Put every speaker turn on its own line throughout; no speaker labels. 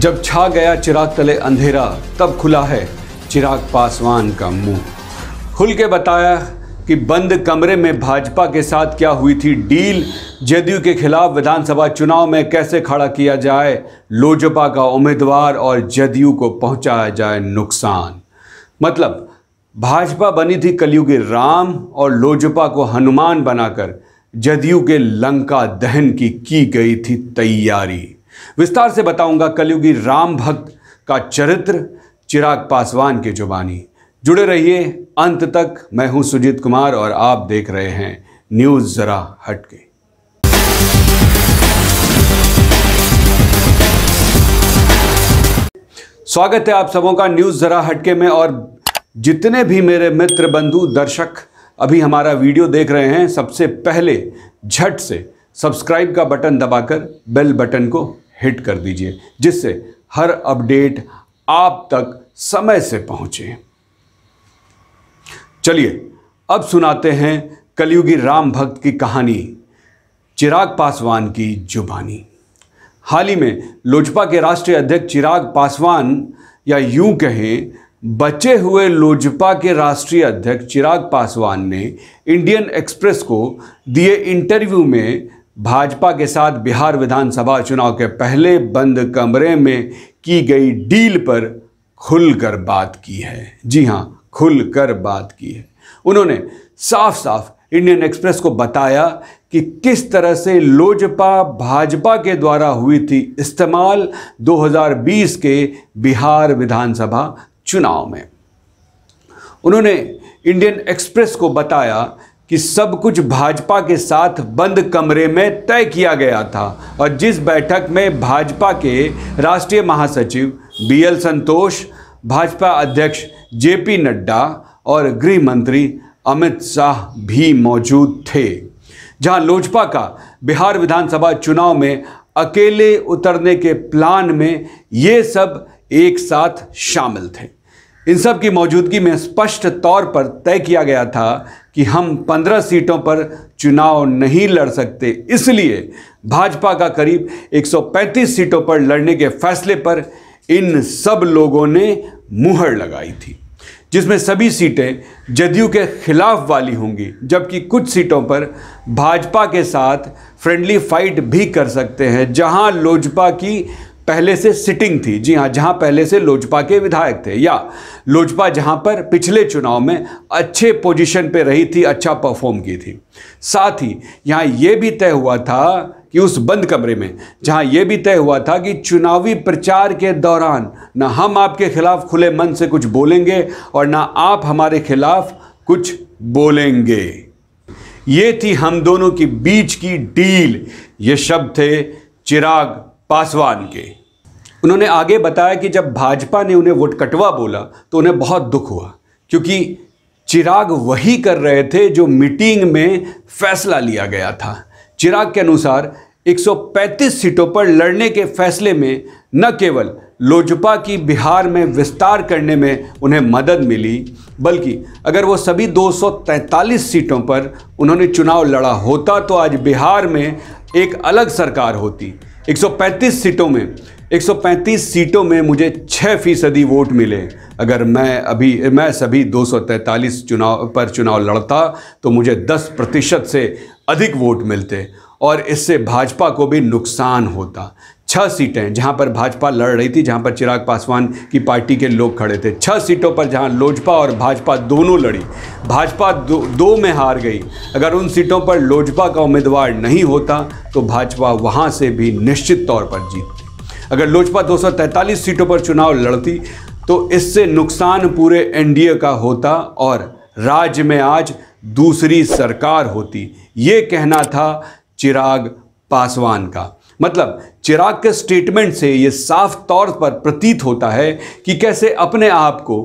जब छा गया चिराग तले अंधेरा तब खुला है चिराग पासवान का मुंह खुल के बताया कि बंद कमरे में भाजपा के साथ क्या हुई थी डील जदयू के खिलाफ विधानसभा चुनाव में कैसे खड़ा किया जाए लोजपा का उम्मीदवार और जदयू को पहुंचाया जाए नुकसान मतलब भाजपा बनी थी कलयुग राम और लोजपा को हनुमान बनाकर जदयू के लंका दहन की की गई थी तैयारी विस्तार से बताऊंगा कलयुगी राम भक्त का चरित्र चिराग पासवान की जुबानी जुड़े रहिए अंत तक मैं हूं सुजीत कुमार और आप देख रहे हैं न्यूज़ ज़रा हटके स्वागत है आप सबों का न्यूज़ ज़रा हटके में और जितने भी मेरे मित्र बंधु दर्शक अभी हमारा वीडियो देख रहे हैं सबसे पहले झट से सब्सक्राइब का बटन दबाकर बेल बटन को हिट कर दीजिए जिससे हर अपडेट आप तक समय से पहुंचे चलिए अब सुनाते हैं कलयुगी राम भक्त की कहानी चिराग पासवान की जुबानी हाल ही में लोजपा के राष्ट्रीय अध्यक्ष चिराग पासवान या यूं कहें बचे हुए लोजपा के राष्ट्रीय अध्यक्ष चिराग पासवान ने इंडियन एक्सप्रेस को दिए इंटरव्यू में भाजपा के साथ बिहार विधानसभा चुनाव के पहले बंद कमरे में की गई डील पर खुलकर बात की है जी हाँ खुलकर बात की है उन्होंने साफ साफ इंडियन एक्सप्रेस को बताया कि किस तरह से लोजपा भाजपा के द्वारा हुई थी इस्तेमाल 2020 के बिहार विधानसभा चुनाव में उन्होंने इंडियन एक्सप्रेस को बताया कि सब कुछ भाजपा के साथ बंद कमरे में तय किया गया था और जिस बैठक में भाजपा के राष्ट्रीय महासचिव बीएल संतोष भाजपा अध्यक्ष जेपी नड्डा और गृह मंत्री अमित शाह भी मौजूद थे जहां लोजपा का बिहार विधानसभा चुनाव में अकेले उतरने के प्लान में ये सब एक साथ शामिल थे इन सब की मौजूदगी में स्पष्ट तौर पर तय किया गया था कि हम पंद्रह सीटों पर चुनाव नहीं लड़ सकते इसलिए भाजपा का करीब 135 सीटों पर लड़ने के फैसले पर इन सब लोगों ने मुहर लगाई थी जिसमें सभी सीटें जदयू के खिलाफ वाली होंगी जबकि कुछ सीटों पर भाजपा के साथ फ्रेंडली फाइट भी कर सकते हैं जहां लोजपा की पहले से सिटिंग थी जी हाँ जहाँ पहले से लोजपा के विधायक थे या लोजपा जहाँ पर पिछले चुनाव में अच्छे पोजीशन पे रही थी अच्छा परफॉर्म की थी साथ ही यहाँ ये भी तय हुआ था कि उस बंद कमरे में जहाँ ये भी तय हुआ था कि चुनावी प्रचार के दौरान ना हम आपके खिलाफ खुले मन से कुछ बोलेंगे और ना आप हमारे खिलाफ कुछ बोलेंगे ये थी हम दोनों के बीच की डील ये शब्द थे चिराग पासवान के उन्होंने आगे बताया कि जब भाजपा ने उन्हें वोट कटवा बोला तो उन्हें बहुत दुख हुआ क्योंकि चिराग वही कर रहे थे जो मीटिंग में फैसला लिया गया था चिराग के अनुसार 135 सीटों पर लड़ने के फैसले में न केवल लोजपा की बिहार में विस्तार करने में उन्हें मदद मिली बल्कि अगर वो सभी 243 सीटों पर उन्होंने चुनाव लड़ा होता तो आज बिहार में एक अलग सरकार होती 135 सीटों में 135 सीटों में मुझे 6 फीसदी वोट मिले अगर मैं अभी मैं सभी 243 चुनाव पर चुनाव लड़ता तो मुझे 10 प्रतिशत से अधिक वोट मिलते और इससे भाजपा को भी नुकसान होता छः सीटें जहां पर भाजपा लड़ रही थी जहां पर चिराग पासवान की पार्टी के लोग खड़े थे छः सीटों पर जहां लोजपा और भाजपा दोनों लड़ी भाजपा दो, दो में हार गई अगर उन सीटों पर लोजपा का उम्मीदवार नहीं होता तो भाजपा वहां से भी निश्चित तौर पर जीत अगर लोजपा दो सीटों पर चुनाव लड़ती तो इससे नुकसान पूरे एनडीए का होता और राज्य में आज दूसरी सरकार होती ये कहना था चिराग पासवान का मतलब चिराग के स्टेटमेंट से ये साफ तौर पर प्रतीत होता है कि कैसे अपने आप को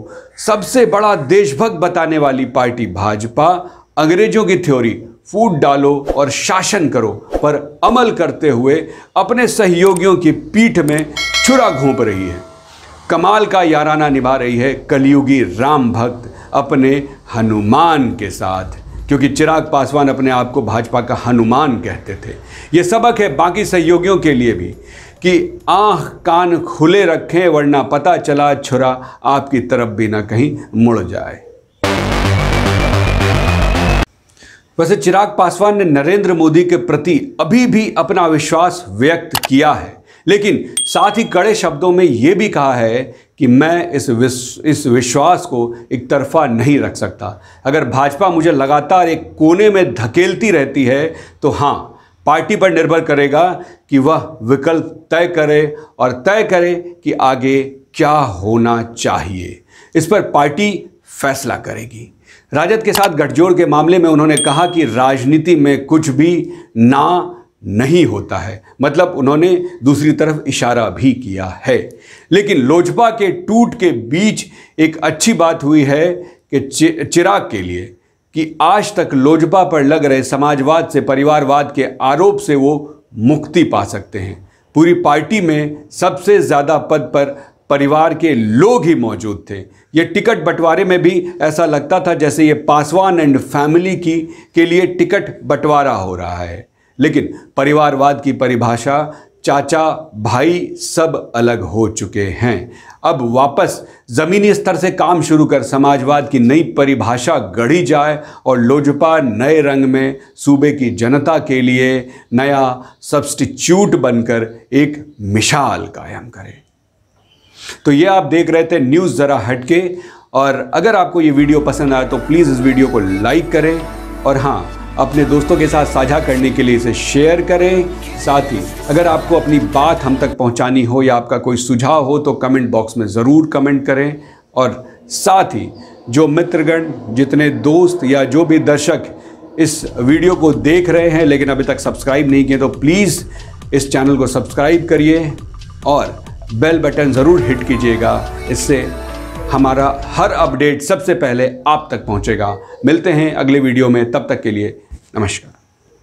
सबसे बड़ा देशभक्त बताने वाली पार्टी भाजपा अंग्रेजों की थ्योरी फूट डालो और शासन करो पर अमल करते हुए अपने सहयोगियों की पीठ में छुरा घोंप रही है कमाल का याराना निभा रही है कलयुगी राम भक्त अपने हनुमान के साथ क्योंकि चिराग पासवान अपने आप को भाजपा का हनुमान कहते थे ये सबक है बाकी सहयोगियों के लिए भी कि आँख कान खुले रखें वरना पता चला छुरा आपकी तरफ भी ना कहीं मुड़ जाए वैसे चिराग पासवान ने नरेंद्र मोदी के प्रति अभी भी अपना विश्वास व्यक्त किया है लेकिन साथ ही कड़े शब्दों में ये भी कहा है कि मैं इस विश्व इस विश्वास को एक तरफा नहीं रख सकता अगर भाजपा मुझे लगातार एक कोने में धकेलती रहती है तो हाँ पार्टी पर निर्भर करेगा कि वह विकल्प तय करे और तय करे कि आगे क्या होना चाहिए इस पर पार्टी फैसला करेगी राजद के साथ गठजोड़ के मामले में उन्होंने कहा कि राजनीति में कुछ भी ना नहीं होता है मतलब उन्होंने दूसरी तरफ इशारा भी किया है लेकिन लोजपा के टूट के बीच एक अच्छी बात हुई है कि चिराग के लिए कि आज तक लोजपा पर लग रहे समाजवाद से परिवारवाद के आरोप से वो मुक्ति पा सकते हैं पूरी पार्टी में सबसे ज़्यादा पद पर परिवार के लोग ही मौजूद थे ये टिकट बंटवारे में भी ऐसा लगता था जैसे ये पासवान एंड फैमिली की के लिए टिकट बंटवारा हो रहा है लेकिन परिवारवाद की परिभाषा चाचा भाई सब अलग हो चुके हैं अब वापस ज़मीनी स्तर से काम शुरू कर समाजवाद की नई परिभाषा गढ़ी जाए और लोजपा नए रंग में सूबे की जनता के लिए नया सब्स्टिट्यूट बनकर एक मिसाल कायम करें तो ये आप देख रहे थे न्यूज़ ज़रा हटके और अगर आपको ये वीडियो पसंद आया तो प्लीज़ इस वीडियो को लाइक करें और हाँ अपने दोस्तों के साथ साझा करने के लिए इसे शेयर करें साथ ही अगर आपको अपनी बात हम तक पहुंचानी हो या आपका कोई सुझाव हो तो कमेंट बॉक्स में ज़रूर कमेंट करें और साथ ही जो मित्रगण जितने दोस्त या जो भी दर्शक इस वीडियो को देख रहे हैं लेकिन अभी तक सब्सक्राइब नहीं किए तो प्लीज़ इस चैनल को सब्सक्राइब करिए और बेल बटन ज़रूर हिट कीजिएगा इससे हमारा हर अपडेट सबसे पहले आप तक पहुंचेगा मिलते हैं अगले वीडियो में तब तक के लिए नमस्कार